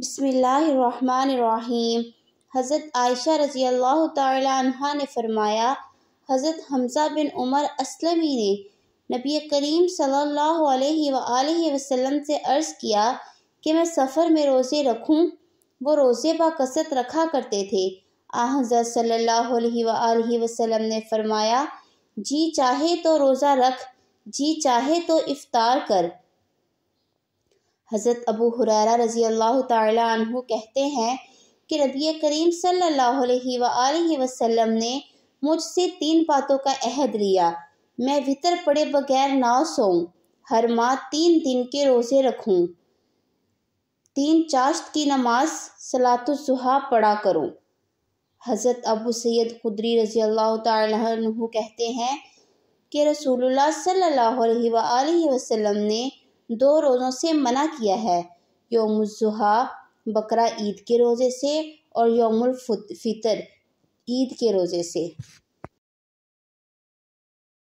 बसमीम हज़रत आयशा रज़ी अल्लाह तहा ने फरमाया हज़रत हमज़ा बिन उमर असलमी ने नबी करीम सल्लल्लाहु वसम से अर्ज़ किया कि मैं सफ़र में रोज़े रखूँ वो रोज़े बाकसरत रखा करते थे आज़रत सल्ला वसम ने फरमाया जी चाहे तो रोज़ा रख जी चाहे तो इफ़ार कर हज़रत अबू हुरारा रज़ी अल्लाह तहु कहते हैं कि नबी करीम सल्लल्लाहु अलैहि वसल्लम ने मुझसे तीन बातों का अहद लिया मैं वितर पड़े बगैर ना सोऊं हर माह तीन दिन के रोज़े रखूं तीन चाश्त की नमाज सलातुलहा पढ़ा करूं हज़रत अबू सैद खुदरी रज़ी अल्लाह तहु कहते हैं कि रसूलुल्लाह सल्लल्लाहु अलैहि वसल्लम ने दो रोज़ों से मना किया है योमजुहा बकरा ईद के रोज़े से और योमुल फितर ईद के रोज़े से